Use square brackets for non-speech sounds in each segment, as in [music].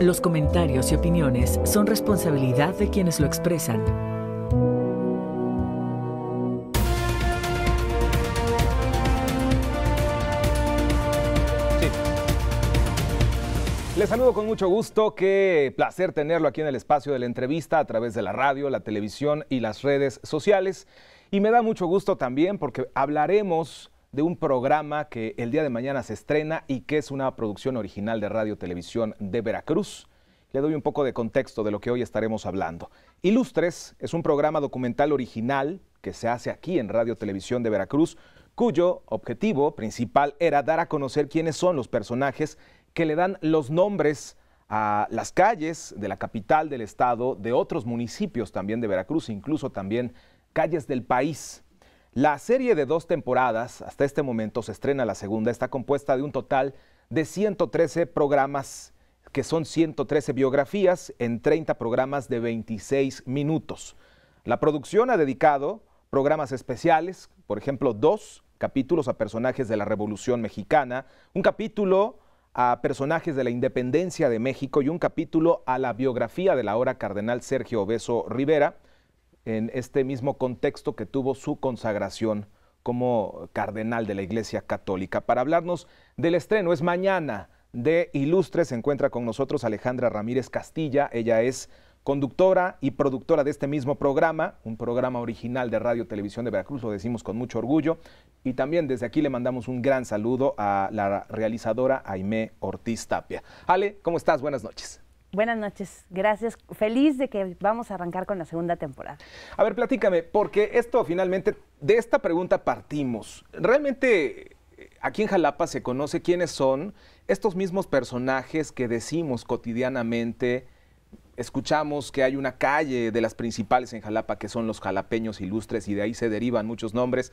Los comentarios y opiniones son responsabilidad de quienes lo expresan. Les saludo con mucho gusto, qué placer tenerlo aquí en el espacio de la entrevista a través de la radio, la televisión y las redes sociales. Y me da mucho gusto también porque hablaremos de un programa que el día de mañana se estrena y que es una producción original de Radio Televisión de Veracruz. Le doy un poco de contexto de lo que hoy estaremos hablando. Ilustres es un programa documental original que se hace aquí en Radio Televisión de Veracruz, cuyo objetivo principal era dar a conocer quiénes son los personajes que le dan los nombres a las calles de la capital del estado, de otros municipios también de Veracruz, incluso también calles del país. La serie de dos temporadas, hasta este momento se estrena la segunda, está compuesta de un total de 113 programas, que son 113 biografías en 30 programas de 26 minutos. La producción ha dedicado programas especiales, por ejemplo, dos capítulos a personajes de la Revolución Mexicana, un capítulo a personajes de la independencia de México y un capítulo a la biografía de la hora cardenal Sergio Obeso Rivera, en este mismo contexto que tuvo su consagración como cardenal de la Iglesia Católica. Para hablarnos del estreno, es mañana de Ilustre, se encuentra con nosotros Alejandra Ramírez Castilla, ella es conductora y productora de este mismo programa, un programa original de Radio Televisión de Veracruz, lo decimos con mucho orgullo, y también desde aquí le mandamos un gran saludo a la realizadora Aimé Ortiz Tapia. Ale, ¿cómo estás? Buenas noches. Buenas noches, gracias. Feliz de que vamos a arrancar con la segunda temporada. A ver, platícame, porque esto finalmente, de esta pregunta partimos. Realmente eh, aquí en Jalapa se conoce quiénes son estos mismos personajes que decimos cotidianamente. Escuchamos que hay una calle de las principales en Jalapa que son los jalapeños ilustres y de ahí se derivan muchos nombres,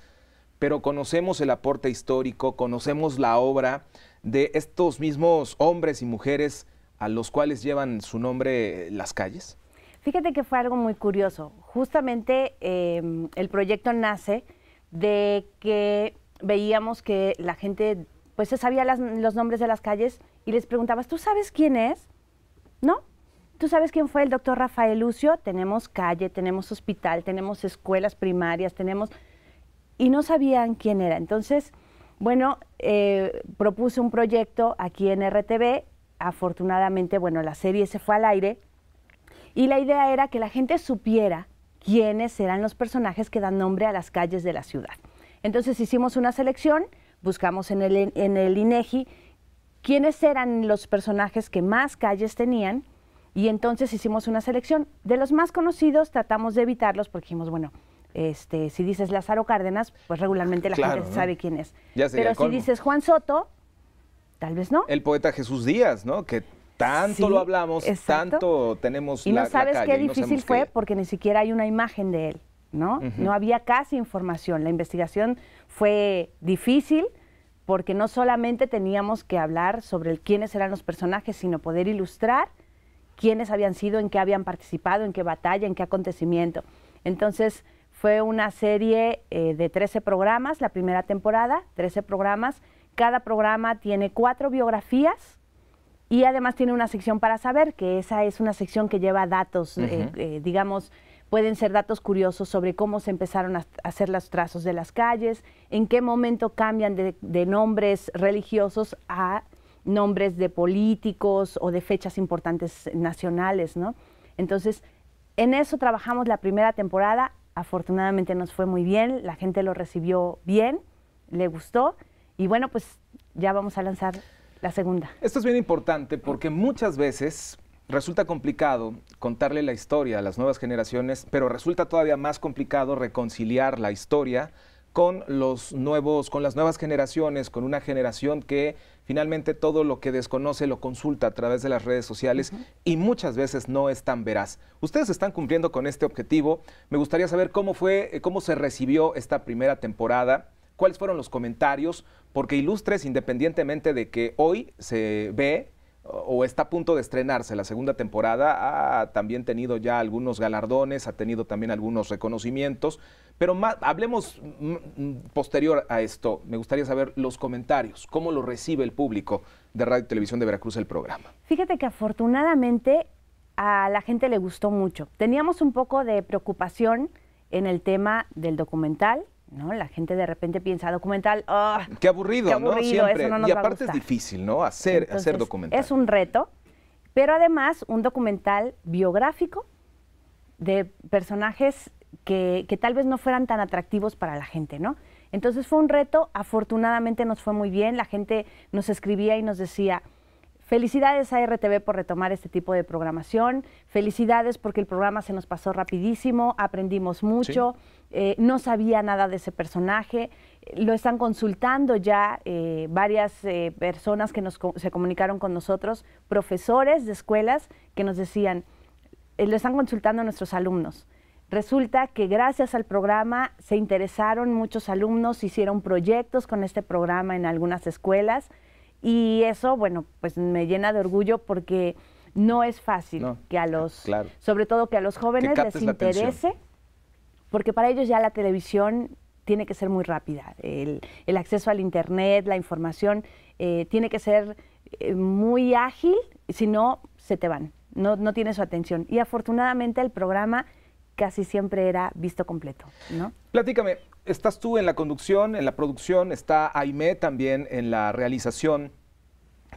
pero conocemos el aporte histórico, conocemos la obra de estos mismos hombres y mujeres a los cuales llevan su nombre eh, las calles? Fíjate que fue algo muy curioso. Justamente em, el proyecto nace de que veíamos que la gente pues se sabía los nombres de las calles y les preguntabas, ¿tú sabes quién es? ¿No? ¿Tú sabes quién fue el doctor Rafael Lucio? Tenemos calle, tenemos hospital, tenemos escuelas primarias, tenemos... Y no sabían quién era. Entonces, bueno, eh, propuse un proyecto aquí en RTV afortunadamente, bueno, la serie se fue al aire y la idea era que la gente supiera quiénes eran los personajes que dan nombre a las calles de la ciudad. Entonces hicimos una selección, buscamos en el, en el INEGI e quiénes eran los personajes que más calles tenían y entonces hicimos una selección. De los más conocidos tratamos de evitarlos porque dijimos, bueno, este, si dices Lázaro Cárdenas, pues regularmente la gente sabe quién es. Pero si dices Juan Soto, Tal vez no. El poeta Jesús Díaz, ¿no? Que tanto lo hablamos, tanto tenemos y no sabes qué difícil fue porque ni siquiera hay una imagen de él, ¿no? No había casi información. La investigación fue difícil porque no solamente teníamos que hablar sobre quiénes eran los personajes, sino poder ilustrar quiénes habían sido, en qué habían participado, en qué batalla, en qué acontecimiento. Entonces fue una serie eh, de 13 programas, la primera temporada, 13 programas cada programa tiene cuatro biografías y además tiene una sección para saber, que esa es una sección que lleva datos, eh, eh, digamos, pueden ser datos curiosos sobre cómo se empezaron a hacer los trazos de las calles, en qué momento cambian de, de nombres religiosos a nombres de políticos o de fechas importantes nacionales, ¿no? Entonces, en eso trabajamos la primera temporada. Afortunadamente nos fue muy bien, la gente lo recibió bien, le gustó y bueno, pues ya vamos a lanzar la segunda. Esto es bien importante porque muchas veces resulta complicado contarle la historia a las nuevas generaciones, pero resulta todavía más complicado reconciliar la historia con los nuevos, con las nuevas generaciones, con una generación que finalmente todo lo que desconoce lo consulta a través de las redes sociales y muchas veces no es tan veraz. Ustedes están cumpliendo con este objetivo. Me gustaría saber cómo fue, eh, cómo se recibió esta primera temporada, cuáles fueron los comentarios, porque Ilustres, independientemente de que hoy se ve o está a punto de estrenarse la segunda temporada, ha también tenido ya algunos galardones, ha tenido también algunos reconocimientos, pero hablemos posterior a esto, me gustaría saber los comentarios, cómo lo recibe el público de Radio y Televisión de Veracruz el programa. Fíjate que afortunadamente a la gente le gustó mucho. Teníamos un poco de preocupación en el tema del documental, la gente de repente piensa documental, oh, qué aburrido, ¿no? y aparte es difícil, ¿no? Hacer, hacer documental. Es un reto, pero además un documental biográfico de personajes que, que, tal vez no fueran tan atractivos para la gente, ¿no? Entonces fue un reto, afortunadamente nos fue muy bien, la gente nos escribía y nos decía, Felicidades a RTV por retomar este tipo de programación. Felicidades porque el programa se nos pasó rapidísimo, aprendimos mucho. Eh, no sabía nada de ese personaje. Lo están consultando ya eh, varias eh, personas que nos se comunicaron con nosotros, profesores de escuelas que nos decían, lo están consultando nuestros alumnos. Resulta que gracias al programa se interesaron muchos alumnos, hicieron proyectos con este programa en algunas escuelas. Y eso, bueno, pues me llena de orgullo porque no es fácil que a los, sobre todo que a los jóvenes les interese, porque para ellos ya la televisión tiene que ser muy rápida. El, acceso al Internet, la información, eh, tiene que ser eh, muy ágil, si no, se te van, no, no tiene su atención. Y afortunadamente el programa casi siempre era visto completo, ¿no? Platícame, estás tú en la conducción, en la producción, está Aime también en la realización.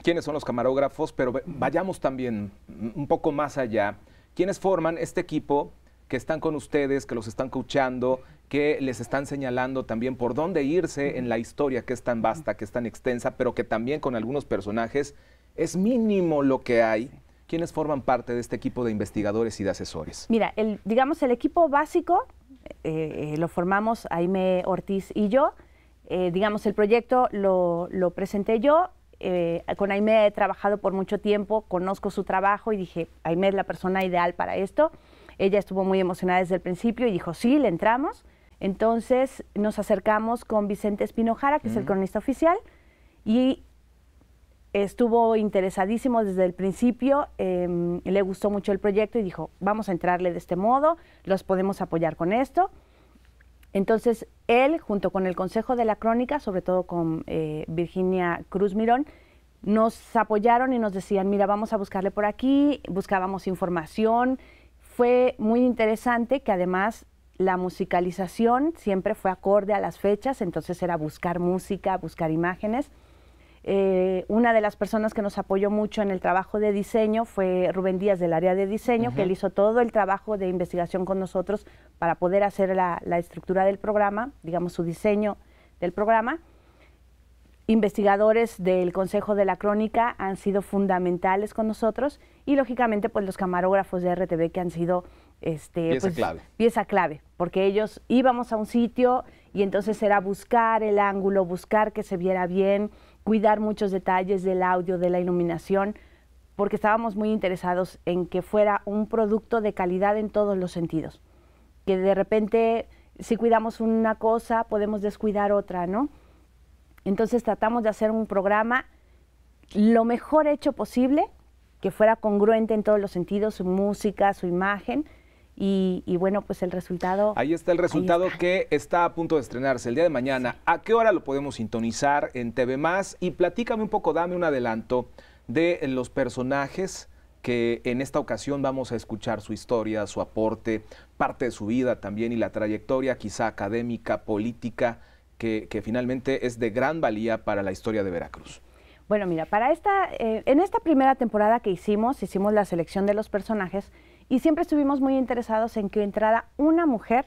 ¿Quiénes son los camarógrafos? Pero vayamos también un poco más allá. ¿Quiénes forman este equipo que están con ustedes, que los están coachando, que les están señalando también por dónde irse en la historia que es tan vasta, que es tan extensa, pero que también con algunos personajes es mínimo lo que hay ¿Quiénes forman parte de este equipo de investigadores y de asesores? Mira, el, digamos, el equipo básico eh, eh, lo formamos Aime Ortiz y yo. Eh, digamos, el proyecto lo, presenté yo. con Aime he trabajado por mucho tiempo, conozco su trabajo y dije, Aime es la persona ideal para esto. Ella estuvo muy emocionada desde el principio y dijo, sí, le entramos. Entonces nos acercamos con Vicente Espinojara, que es el cronista oficial, y estuvo interesadísimo desde el principio, em, le gustó mucho el proyecto y dijo, vamos a entrarle de este modo, los podemos apoyar con esto. Entonces, él, junto con el Consejo de la Crónica, sobre todo con eh, Virginia Cruz Mirón, nos apoyaron y nos decían, mira, vamos a buscarle por aquí, buscábamos información. Fue muy interesante que además la musicalización siempre fue acorde a las fechas, entonces era buscar música, buscar imágenes. Eh, una de las personas que nos apoyó mucho en el trabajo de diseño fue Rubén Díaz del área de diseño, que él hizo todo el trabajo de investigación con nosotros para poder hacer la, estructura del programa, digamos su diseño del programa. Investigadores del Consejo de la Crónica han sido fundamentales con nosotros y lógicamente pues los camarógrafos de RTV que han sido este, pieza pues, clave. Pieza clave, porque ellos íbamos a un sitio y entonces era buscar el ángulo, buscar que se viera bien, cuidar muchos detalles del audio, de la iluminación, porque estábamos muy interesados en que fuera un producto de calidad en todos los sentidos. Que de repente, si cuidamos una cosa, podemos descuidar otra, ¿no? Entonces tratamos de hacer un programa lo mejor hecho posible, que fuera congruente en todos los sentidos, su música, su imagen, y, bueno, pues el resultado... Ahí está el resultado que está a punto de estrenarse el día de mañana. ¿A qué hora lo podemos sintonizar en TV Más? Y platícame un poco, dame un adelanto de los personajes que en esta ocasión vamos a escuchar su historia, su aporte, parte de su vida también y la trayectoria quizá académica, política, que, finalmente es de gran valía para la historia de Veracruz. Bueno, mira, para esta, eh, en esta primera temporada que hicimos, hicimos la selección de los personajes y siempre estuvimos muy interesados en que entrara una mujer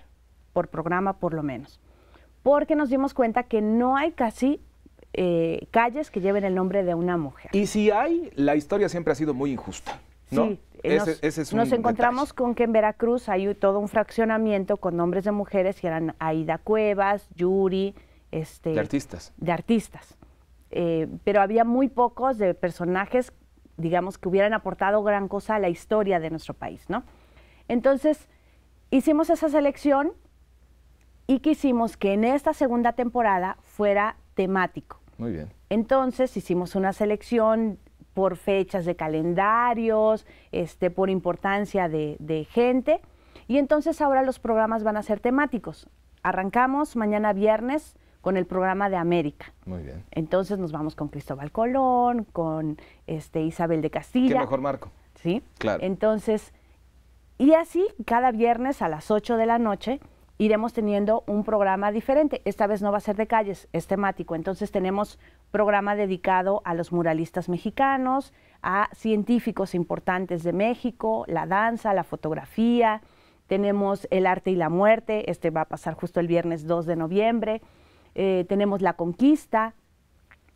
por programa por lo menos, porque nos dimos cuenta que no hay casi eh, calles que lleven el nombre de una mujer. Y si hay, la historia siempre ha sido muy injusta. ¿no? Sí, ese, nos, es nos encontramos con que en Veracruz hay todo un fraccionamiento con nombres de mujeres que eran Aida Cuevas, Yuri, este, de artistas. De artistas. Eh, pero había muy pocos de personajes digamos, que hubieran aportado gran cosa a la historia de nuestro país, ¿no? Entonces, hicimos esa selección y quisimos que en esta segunda temporada fuera temático. Muy bien. Entonces, hicimos una selección por fechas de calendarios, este, por importancia de, de gente. Y entonces ahora los programas van a ser temáticos. Arrancamos mañana viernes con el programa de América. Muy bien. Entonces nos vamos con Cristóbal Colón, con este Isabel de Castilla. Qué mejor marco. Sí. Claro. Entonces, y así cada viernes a las 8 de la noche iremos teniendo un programa diferente. Esta vez no va a ser de calles, es temático. Entonces tenemos programa dedicado a los muralistas mexicanos, a científicos importantes de México, la danza, la fotografía. Tenemos el arte y la muerte, este va a pasar justo el viernes 2 de noviembre. Eh, tenemos la conquista.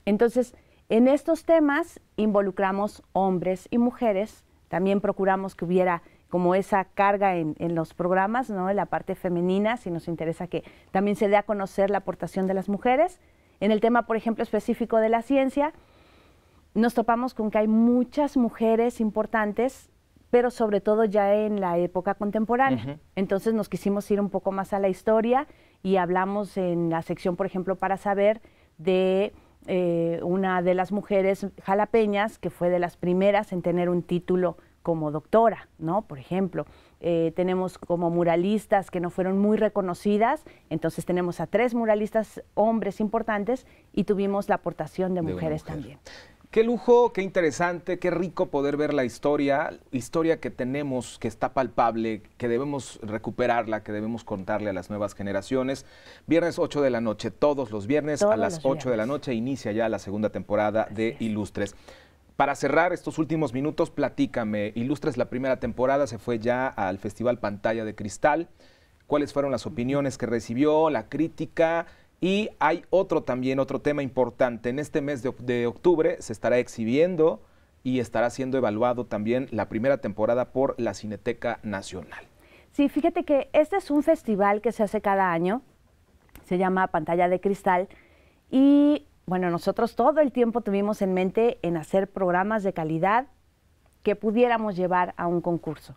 Entonces, en estos temas involucramos hombres y mujeres, también procuramos que hubiera como esa carga en, en, los programas, ¿no? en la parte femenina, si nos interesa que también se dé a conocer la aportación de las mujeres. En el tema, por ejemplo, específico de la ciencia, nos topamos con que hay muchas mujeres importantes pero sobre todo ya en la época contemporánea. Entonces nos quisimos ir un poco más a la historia y hablamos en la sección, por ejemplo, para saber de eh, una de las mujeres jalapeñas que fue de las primeras en tener un título como doctora, ¿no? Por ejemplo, eh, tenemos como muralistas que no fueron muy reconocidas, entonces tenemos a tres muralistas hombres importantes y tuvimos la aportación de mujeres también. Qué lujo, qué interesante, qué rico poder ver la historia, historia que tenemos, que está palpable, que debemos recuperarla, que debemos contarle a las nuevas generaciones. Viernes 8 de la noche, todos los viernes a las 8 de la noche inicia ya la segunda temporada de Ilustres. Para cerrar estos últimos minutos, platícame, Ilustres la primera temporada se fue ya al Festival Pantalla de Cristal. ¿Cuáles fueron las opiniones que recibió, la crítica? Y hay otro también, otro tema importante. En este mes de, octubre se estará exhibiendo y estará siendo evaluado también la primera temporada por la Cineteca Nacional. Sí, fíjate que este es un festival que se hace cada año, se llama Pantalla de Cristal, y bueno, nosotros todo el tiempo tuvimos en mente en hacer programas de calidad que pudiéramos llevar a un concurso.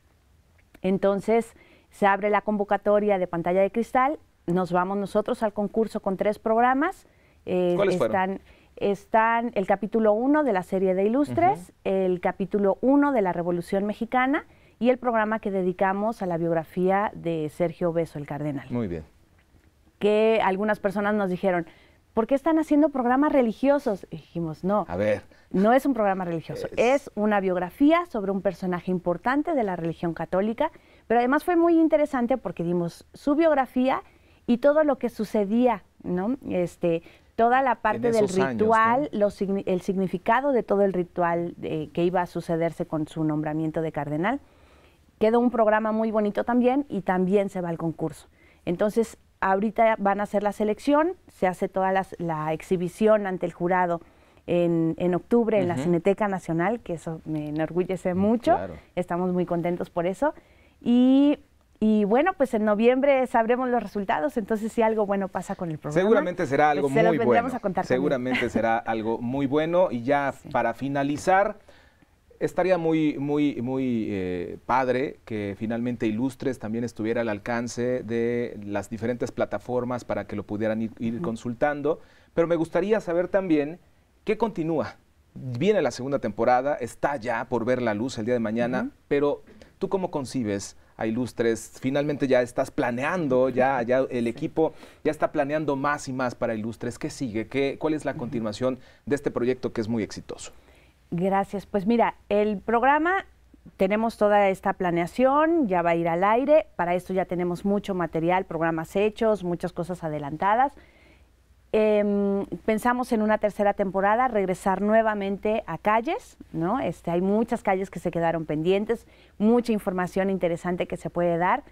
Entonces, se abre la convocatoria de Pantalla de Cristal nos vamos nosotros al concurso con tres programas. Eh, ¿Cuáles están, están el capítulo 1 de la serie de Ilustres, el capítulo 1 de la Revolución Mexicana y el programa que dedicamos a la biografía de Sergio Beso, el cardenal. Muy bien. Que algunas personas nos dijeron, ¿por qué están haciendo programas religiosos? dijimos, no. A ver. No es un programa religioso, es... una biografía sobre un personaje importante de la religión católica, pero además fue muy interesante porque dimos su biografía y todo lo que sucedía, ¿no? Este, toda la parte del ritual, el significado de todo el ritual eh, que iba a sucederse con su nombramiento de cardenal. Quedó un programa muy bonito también y también se va al concurso. Entonces, ahorita van a hacer la selección, se hace toda la exhibición ante el jurado en, en octubre en la Cineteca Nacional, que eso me enorgullece mm, mucho. Estamos muy contentos por eso. Y y bueno, pues en noviembre sabremos los resultados, entonces si algo bueno pasa con el programa. Seguramente será pues algo muy bueno. Seguramente será [laughs] algo muy bueno. Y ya para finalizar, estaría muy, muy, muy eh, padre que finalmente Ilustres también estuviera al alcance de las diferentes plataformas para que lo pudieran ir, consultando. Pero me gustaría saber también qué continúa. Viene la segunda temporada, está ya por ver la luz el día de mañana, pero ¿tú cómo concibes? a Ilustres. Finalmente ya estás planeando, ya, ya el equipo ya está planeando más y más para Ilustres. ¿Qué sigue? ¿Qué, ¿Cuál es la continuación de este proyecto que es muy exitoso? Gracias. Pues mira, el programa tenemos toda esta planeación, ya va a ir al aire. Para esto ya tenemos mucho material, programas hechos, muchas cosas adelantadas. Em, pensamos en una tercera temporada regresar nuevamente a calles, ¿no? Este, hay muchas calles que se quedaron pendientes, mucha información interesante que se puede dar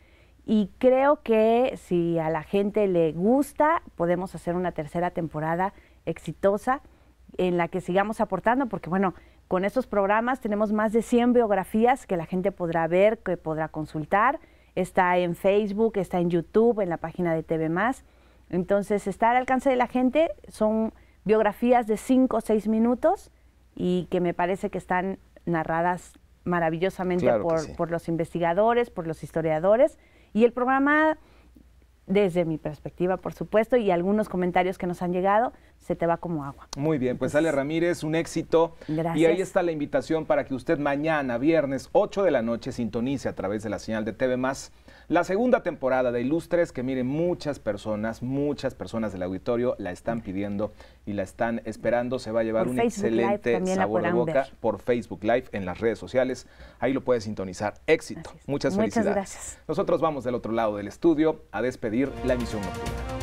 y creo que si a la gente le gusta, podemos hacer una tercera temporada exitosa en la que sigamos aportando, porque bueno, con estos programas tenemos más de 100 biografías que la gente podrá ver, que podrá consultar, está en Facebook, está en YouTube, en la página de TV Más. Entonces estar al alcance de la gente, son biografías de cinco o seis minutos y que me parece que están narradas maravillosamente por, los investigadores, por los historiadores. Y el programa, desde mi perspectiva, por supuesto, y algunos comentarios que nos han llegado, se te va como agua. Muy bien, pues, sale Ale Ramírez, un éxito. Gracias. Y ahí está la invitación para que usted mañana, viernes 8 de la noche, sintonice a través de la señal de TV Más la segunda temporada de Ilustres, que miren, muchas personas, muchas personas del auditorio la están pidiendo y la están esperando. Se va a llevar un excelente sabor de boca por Facebook Live en las redes sociales. Ahí lo puede sintonizar. Éxito. Muchas felicidades. Muchas gracias. Nosotros vamos del otro lado del estudio a despedir la emisión nocturna.